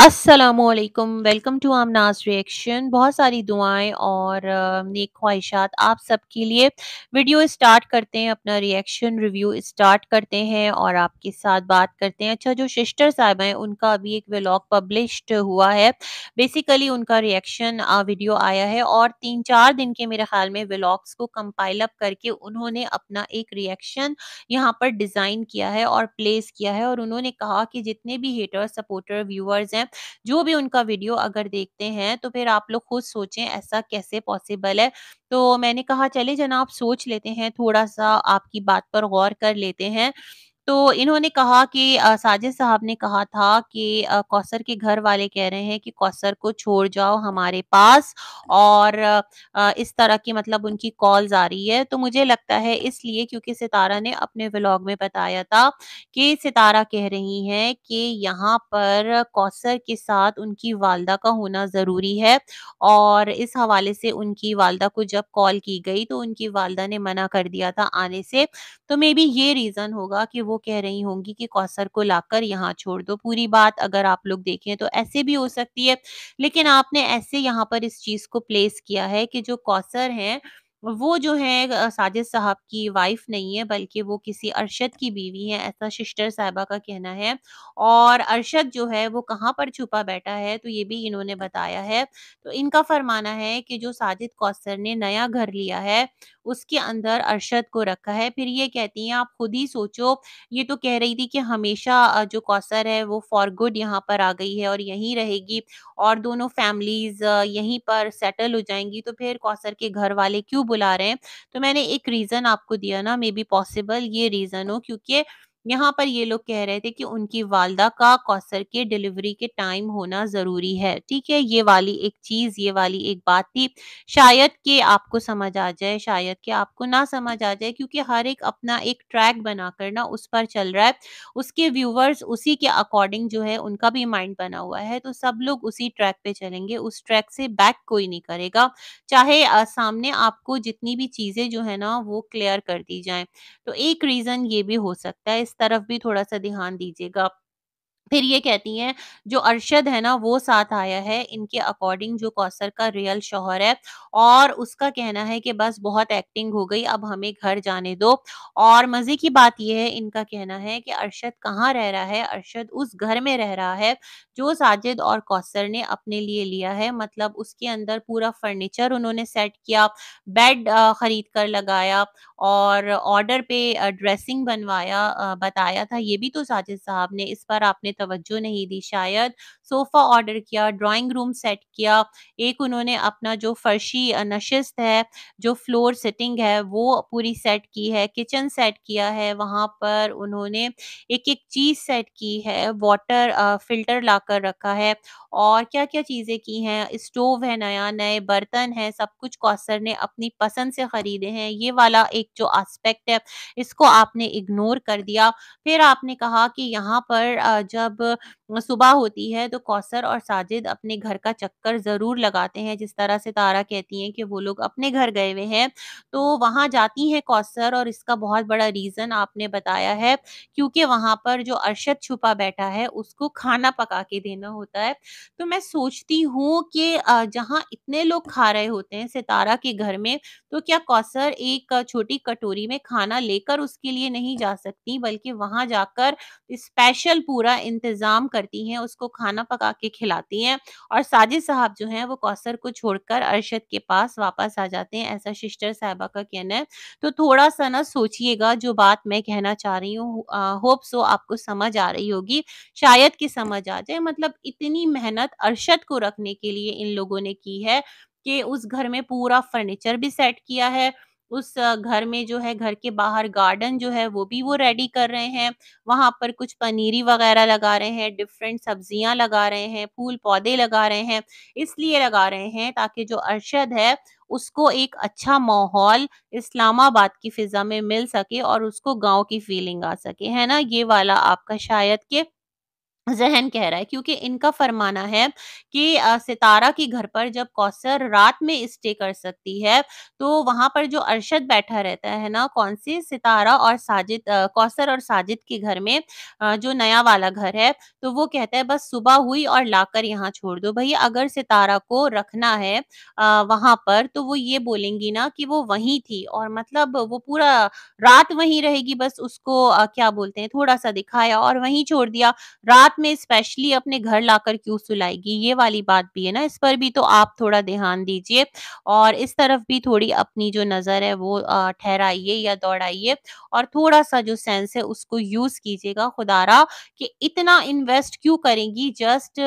असलकम welcome to आमनाज reaction बहुत सारी दुआएं और नेक ख्वाहिशात आप सबके लिए वीडियो स्टार्ट करते हैं अपना रिएक्शन रिव्यू स्टार्ट करते हैं और आपके साथ बात करते हैं अच्छा जो शिस्टर साहब हैं उनका अभी एक व्लॉग पब्लिश्ड हुआ है बेसिकली उनका रिएक्शन वीडियो आया है और तीन चार दिन के मेरे ख्याल में व्लॉग्स को कंपाइल अप करके उन्होंने अपना एक रिएक्शन यहाँ पर डिज़ाइन किया है और प्लेस किया है और उन्होंने कहा कि जितने भी हेटर सपोर्टर व्यूअर्स हैं हैं जो भी उनका वीडियो अगर देखते हैं तो फिर आप लोग खुद सोचें ऐसा कैसे पॉसिबल है तो मैंने कहा चले जनाब सोच लेते हैं थोड़ा सा आपकी बात पर गौर कर लेते हैं तो इन्होंने कहा कि साजिद साहब ने कहा था कि कौसर के घर वाले कह रहे हैं कि कौसर को छोड़ जाओ हमारे पास और इस तरह की मतलब उनकी कॉल्स आ रही है तो मुझे लगता है इसलिए क्योंकि सितारा ने अपने व्लॉग में बताया था कि सितारा कह रही हैं कि यहाँ पर कौसर के साथ उनकी वालदा का होना ज़रूरी है और इस हवाले से उनकी वालदा को जब कॉल की गई तो उनकी वालदा ने मना कर दिया था आने से तो मे बी ये रीज़न होगा कि वो वो कह रही होंगी कि कौसर को लाकर यहाँ छोड़ दो पूरी बात अगर आप लोग देखें तो ऐसे भी हो सकती है लेकिन आपने ऐसे यहाँ पर इस चीज को प्लेस किया है कि जो कौसर है वो जो है साजिद साहब की वाइफ नहीं है बल्कि वो किसी अरशद की बीवी है ऐसा शिस्टर साहबा का कहना है और अरशद जो है वो कहाँ पर छुपा बैठा है तो ये भी इन्होंने बताया है तो इनका फरमाना है कि जो साजिद कौसर ने नया घर लिया है उसके अंदर अरशद को रखा है फिर ये कहती हैं आप खुद ही सोचो ये तो कह रही थी कि हमेशा जो कौसर है वो फॉर गुड यहाँ पर आ गई है और यहीं रहेगी और दोनों फैमिलीज यहीं पर सेटल हो जाएंगी तो फिर कौसर के घर वाले क्यों बुला रहे हैं तो मैंने एक रीज़न आपको दिया ना मे बी पॉसिबल ये रीज़न हो क्योंकि यहाँ पर ये लोग कह रहे थे कि उनकी वालदा का कौसर के डिलीवरी के टाइम होना ज़रूरी है ठीक है ये वाली एक चीज़ ये वाली एक बात थी शायद के आपको समझ आ जाए शायद के आपको ना समझ आ जाए क्योंकि हर एक अपना एक ट्रैक बनाकर ना उस पर चल रहा है उसके व्यूवर्स उसी के अकॉर्डिंग जो है उनका भी माइंड बना हुआ है तो सब लोग उसी ट्रैक पे चलेंगे उस ट्रैक से बैक कोई नहीं करेगा चाहे सामने आपको जितनी भी चीज़ें जो है ना वो क्लियर कर दी जाए तो एक रीज़न ये भी हो सकता है इस तरफ भी थोड़ा सा ध्यान दीजिएगा फिर ये कहती हैं जो अरशद है ना वो साथ आया है इनके अकॉर्डिंग जो कौसर का रियल शोहर है और उसका कहना है कि बस बहुत एक्टिंग हो गई अब हमें घर जाने दो और मज़े की बात यह है इनका कहना है कि अरशद कहाँ रह रहा है अरशद उस घर में रह रहा है जो साजिद और कौसर ने अपने लिए लिया है मतलब उसके अंदर पूरा फर्नीचर उन्होंने सेट किया बेड ख़रीद कर लगाया और ऑर्डर पे ड्रेसिंग बनवाया बताया था ये भी तो साजिद साहब ने इस पर आपने तवज्जो नहीं दी शायद सोफ़ा ऑर्डर किया ड्राइंग रूम सेट किया एक उन्होंने अपना जो फर्शी नशस्त है जो फ्लोर सेटिंग है वो पूरी सेट की है किचन सेट किया है वहाँ पर उन्होंने एक एक चीज़ सेट की है वाटर फ़िल्टर ला कर रखा है और क्या क्या चीज़ें की हैं स्टोव है नया नए बर्तन है सब कुछ कौसर ने अपनी पसंद से ख़रीदे हैं ये वाला एक जो आस्पेक्ट है इसको आपने इग्नोर कर दिया फिर आपने कहा कि यहाँ पर जब सुबह होती है तो कौसर और साजिद अपने घर का चक्कर ज़रूर लगाते हैं जिस तरह से तारा कहती हैं कि वो लोग अपने घर गए हुए हैं तो वहां जाती हैं कौसर और इसका बहुत बड़ा रीज़न आपने बताया है क्योंकि वहां पर जो अरशद छुपा बैठा है उसको खाना पका के देना होता है तो मैं सोचती हूँ कि जहाँ इतने लोग खा रहे होते हैं सितारा के घर में तो क्या कौसर एक छोटी कटोरी में खाना लेकर उसके लिए नहीं जा सकती बल्कि वहां जाकर स्पेशल पूरा इंतज़ाम करती हैं उसको खाना खाना पका के खिलाती हैं और साजिद साहब जो हैं वो कौसर को छोड़कर अरशद के पास वापस आ जाते हैं ऐसा शिस्टर साहबा का कहना है तो थोड़ा सा ना सोचिएगा जो बात मैं कहना चाह रही हूँ होप सो आपको समझ आ रही होगी शायद की समझ आ जाए मतलब इतनी मेहनत अरशद को रखने के लिए इन लोगों ने की है कि उस घर में पूरा फर्नीचर भी सेट किया है उस घर में जो है घर के बाहर गार्डन जो है वो भी वो रेडी कर रहे हैं वहाँ पर कुछ पनीरी वगैरह लगा रहे हैं डिफरेंट सब्जियां लगा रहे हैं फूल पौधे लगा रहे हैं इसलिए लगा रहे हैं ताकि जो अरशद है उसको एक अच्छा माहौल इस्लामाबाद की फ़िज़ा में मिल सके और उसको गांव की फीलिंग आ सके है ना ये वाला आपका शायद के जहन कह रहा है क्योंकि इनका फरमाना है कि सितारा के घर पर जब कौसर रात में स्टे कर सकती है तो वहां पर जो अरशद बैठा रहता है ना कौन सी सितारा और साजिद कौसर और साजिद के घर में जो नया वाला घर है तो वो कहता है बस सुबह हुई और लाकर यहाँ छोड़ दो भैया अगर सितारा को रखना है वहां पर तो वो ये बोलेंगी ना कि वो वही थी और मतलब वो पूरा रात वही रहेगी बस उसको क्या बोलते हैं थोड़ा सा दिखाया और वहीं छोड़ दिया रात रात में स्पेशली अपने घर लाकर क्यों सुलाएगी ये वाली बात भी है ना इस पर भी तो आप थोड़ा ध्यान दीजिए और इस तरफ भी थोड़ी अपनी जो नज़र है वो ठहराइए या दौड़ाइए और थोड़ा सा जो सेंस है उसको यूज़ कीजिएगा खुदारा कि इतना इन्वेस्ट क्यों करेंगी जस्ट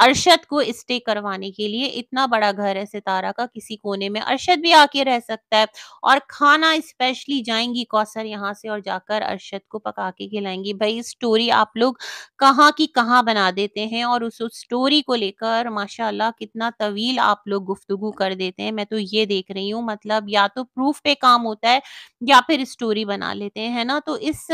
अरशद को स्टे करवाने के लिए इतना बड़ा घर है सितारा का किसी कोने में अरशद भी आके रह सकता है और खाना स्पेशली जाएंगी कौसर यहाँ से और जाकर अरशद को पका के खिलाएंगी भाई स्टोरी आप लोग कहाँ की कहाँ बना देते हैं और उस स्टोरी को लेकर माशाल्लाह कितना तवील आप लोग गुफ्तु कर देते हैं मैं तो ये देख रही हूँ मतलब या तो प्रूफ पे काम होता है या फिर स्टोरी बना लेते हैं ना तो इस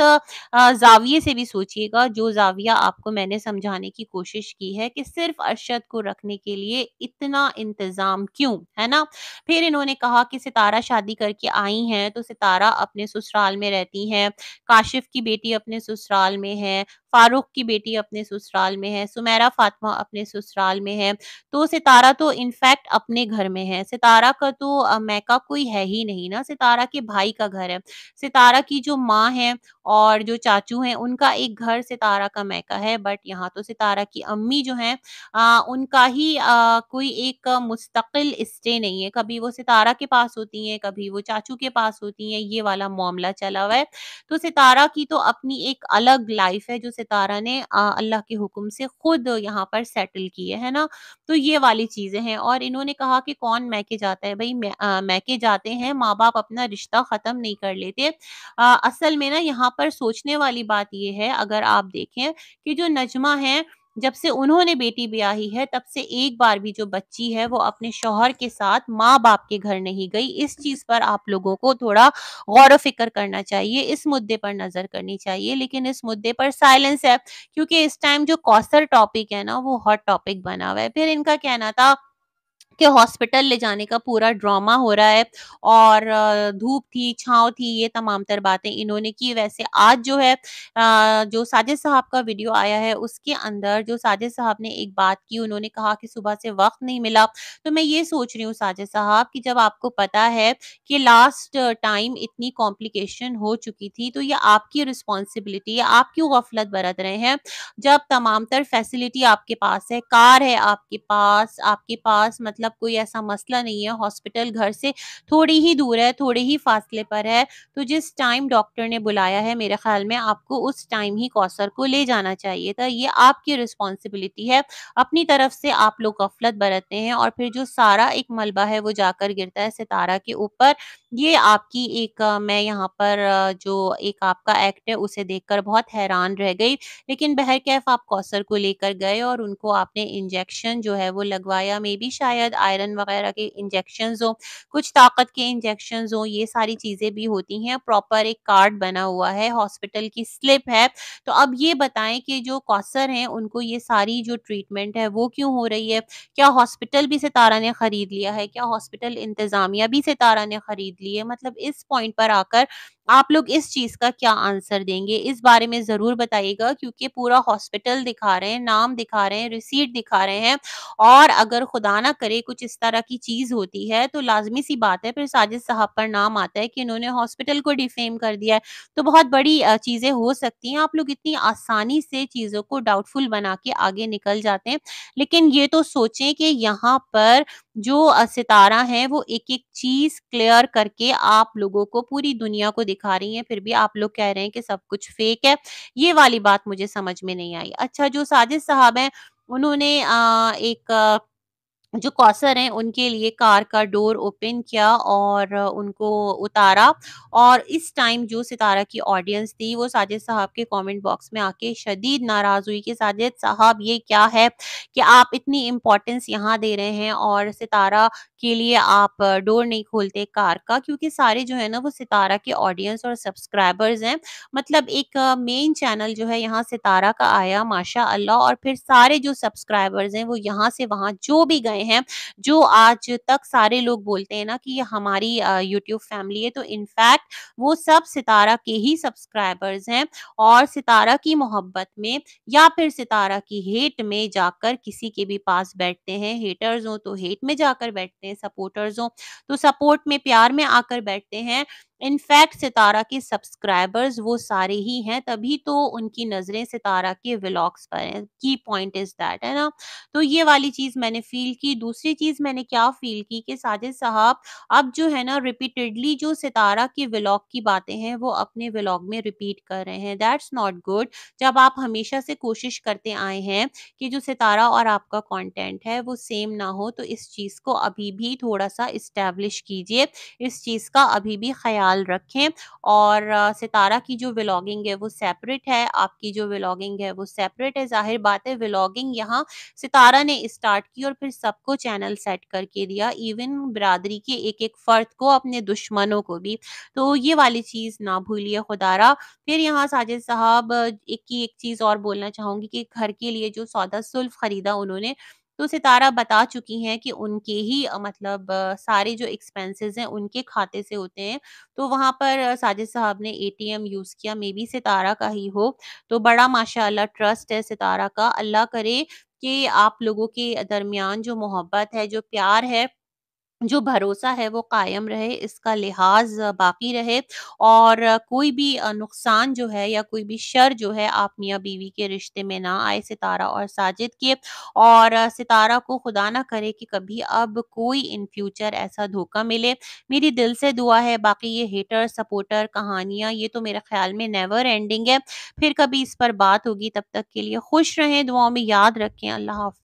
जाविये से भी सोचिएगा जो जाविया आपको मैंने समझाने की कोशिश की है कि सिर्फ अरशद को रखने के लिए इतना इंतजाम क्यों है ना फिर इन्होंने कहा कि सितारा शादी करके आई है तो सितारा अपने ससुराल में रहती है काशिफ की बेटी अपने ससुराल में है फारूक की बेटी अपने ससुराल में है सुमेरा फातिमा अपने ससुराल में है तो सितारा तो इनफैक्ट अपने घर में है सितारा का तो मैका कोई है ही नहीं ना सितारा के भाई का घर है सितारा की जो माँ है और जो चाचू हैं उनका एक घर सितारा का मैका है बट यहाँ तो सितारा की अम्मी जो है आ, उनका ही आ, कोई एक मुस्तकिल स्टे नहीं है कभी वो सितारा के पास होती हैं कभी वो चाचू के पास होती हैं ये वाला मामला चला हुआ है तो सितारा की तो अपनी एक अलग लाइफ है जो सितारा ने अल्लाह के हुक्म से खुद यहाँ पर सेटल किए है ना तो ये वाली चीजें हैं और इन्होंने कहा कि कौन मैके जाता है भाई मैके जाते हैं माँ बाप अपना रिश्ता खत्म नहीं कर लेते आ, असल में ना यहाँ पर सोचने वाली बात यह है अगर आप देखें कि जो नजमा है जब से उन्होंने बेटी ब्याही है तब से एक बार भी जो बच्ची है वो अपने शोहर के साथ माँ बाप के घर नहीं गई इस चीज पर आप लोगों को थोड़ा गौर फिक्र करना चाहिए इस मुद्दे पर नजर करनी चाहिए लेकिन इस मुद्दे पर साइलेंस है क्योंकि इस टाइम जो कौसर टॉपिक है ना वो हॉट टॉपिक बना हुआ है फिर इनका कहना था के हॉस्पिटल ले जाने का पूरा ड्रामा हो रहा है और धूप थी छाव थी ये तमाम तर बातें इन्होंने की वैसे आज जो है जो साजिद साहब का वीडियो आया है उसके अंदर जो साजिद साहब ने एक बात की उन्होंने कहा कि सुबह से वक्त नहीं मिला तो मैं ये सोच रही हूँ साजिद साहब कि जब आपको पता है कि लास्ट टाइम इतनी कॉम्प्लिकेशन हो चुकी थी तो ये आपकी रिस्पॉन्सिबिलिटी है आप क्यों गफलत बरत रहे हैं जब तमाम तर फैसिलिटी आपके पास है कार है आपके पास आपके पास मतलब मतलब कोई ऐसा मसला नहीं है हॉस्पिटल घर से थोड़ी ही दूर है थोड़े ही फासले पर है तो जिस टाइम डॉक्टर ने बुलाया है मेरे ख्याल में आपको उस टाइम ही कौसर को ले जाना चाहिए था ये आपकी रिस्पॉन्सिबिलिटी है अपनी तरफ से आप लोग गफलत बरतते हैं और फिर जो सारा एक मलबा है वो जाकर गिरता है सितारा के ऊपर ये आपकी एक मैं यहाँ पर जो एक आपका एक्ट है उसे देखकर बहुत हैरान रह गई लेकिन बहर कैफ आप कौसर को लेकर गए और उनको आपने इंजेक्शन जो है वो लगवाया मे भी शायद शायद आयरन वगैरह के इंजेक्शन हो कुछ ताकत के इंजेक्शन हो ये सारी चीजें भी होती हैं प्रॉपर एक कार्ड बना हुआ है हॉस्पिटल की स्लिप है तो अब ये बताएं कि जो कौसर हैं उनको ये सारी जो ट्रीटमेंट है वो क्यों हो रही है क्या हॉस्पिटल भी सितारा ने खरीद लिया है क्या हॉस्पिटल इंतजामिया भी सितारा ने खरीद ली है मतलब इस पॉइंट पर आकर आप लोग इस चीज का क्या आंसर देंगे इस बारे में जरूर बताइएगा क्योंकि पूरा हॉस्पिटल दिखा रहे हैं नाम दिखा रहे हैं रिसीट दिखा रहे हैं और अगर खुदा ना करे कुछ इस तरह की चीज होती है तो लाजमी सी बात है फिर साजिद साहब पर नाम आता है कि इन्होंने हॉस्पिटल को डिफेम कर दिया है तो बहुत बड़ी चीजें हो सकती हैं आप लोग इतनी आसानी से चीजों को डाउटफुल बना के आगे निकल जाते हैं लेकिन ये तो सोचें कि यहाँ पर जो सितारा है वो एक एक चीज क्लियर करके आप लोगों को पूरी दुनिया को दिखा रही हैं फिर भी आप लोग कह रहे हैं कि सब कुछ फेक है ये वाली बात मुझे समझ में नहीं आई अच्छा जो साजिद साहब हैं उन्होंने आ, एक जो कौसर हैं उनके लिए कार का डोर ओपन किया और उनको उतारा और इस टाइम जो सितारा की ऑडियंस थी वो साजिद साहब के कमेंट बॉक्स में आके शदीद नाराज़ हुई कि साजिद साहब ये क्या है कि आप इतनी इम्पोर्टेंस यहाँ दे रहे हैं और सितारा के लिए आप डोर नहीं खोलते कार का क्योंकि सारे जो है ना वो सितारा के ऑडियंस और सब्सक्राइबर्स हैं मतलब एक मेन चैनल जो है यहाँ सितारा का आया माशा अल्लाह और फिर सारे जो सब्सक्राइबर्स हैं वो यहाँ से वहाँ जो भी गए आए हैं जो आज तक सारे लोग बोलते हैं ना कि ये हमारी यूट्यूब फैमिली है तो इनफैक्ट वो सब सितारा के ही सब्सक्राइबर्स हैं और सितारा की मोहब्बत में या फिर सितारा की हेट में जाकर किसी के भी पास बैठते हैं हेटर्स हो तो हेट में जाकर बैठते हैं सपोर्टर्स हो तो सपोर्ट में प्यार में आकर बैठते हैं इनफैक्ट सितारा के सब्सक्राइबर्स वो सारे ही हैं तभी तो उनकी नज़रें सितारा के व्लॉग्स पर हैं की पॉइंट इज़ दैट है ना तो ये वाली चीज़ मैंने फील की दूसरी चीज़ मैंने क्या फील की कि साजिद साहब अब जो है ना रिपीटेडली जो सितारा के व्लॉग की बातें हैं वो अपने व्लॉग में रिपीट कर रहे हैं दैट्स नॉट गुड जब आप हमेशा से कोशिश करते आए हैं कि जो सितारा और आपका कॉन्टेंट है वो सेम ना हो तो इस चीज़ को अभी भी थोड़ा सा इस्टेब्लिश कीजिए इस चीज़ का अभी भी ख्याल ख्याल रखें और सितारा की जो व्लॉगिंग है वो सेपरेट है आपकी जो व्लॉगिंग है वो सेपरेट है जाहिर बात है व्लॉगिंग यहाँ सितारा ने स्टार्ट की और फिर सबको चैनल सेट करके दिया इवन बरदरी के एक एक फ़र्द को अपने दुश्मनों को भी तो ये वाली चीज़ ना भूलिए खुदारा फिर यहाँ साजिद साहब एक की एक चीज़ और बोलना चाहूंगी कि घर के लिए जो सौदा सुल्फ ख़रीदा उन्होंने तो सितारा बता चुकी हैं कि उनके ही मतलब सारे जो एक्सपेंसेस हैं उनके खाते से होते हैं तो वहां पर साजिद साहब ने एटीएम यूज़ किया मे बी सितारा का ही हो तो बड़ा माशाल्लाह ट्रस्ट है सितारा का अल्लाह करे कि आप लोगों के दरमियान जो मोहब्बत है जो प्यार है जो भरोसा है वो कायम रहे इसका लिहाज बाकी रहे और कोई भी नुकसान जो है या कोई भी शर जो है आप मियाँ बीवी के रिश्ते में ना आए सितारा और साजिद के और सितारा को खुदा ना करे कि कभी अब कोई इन फ्यूचर ऐसा धोखा मिले मेरी दिल से दुआ है बाकी ये हेटर सपोर्टर कहानियाँ ये तो मेरे ख्याल में नेवर एंडिंग है फिर कभी इस पर बात होगी तब तक के लिए खुश रहें दुआओं में याद रखें अल्लाह हाफ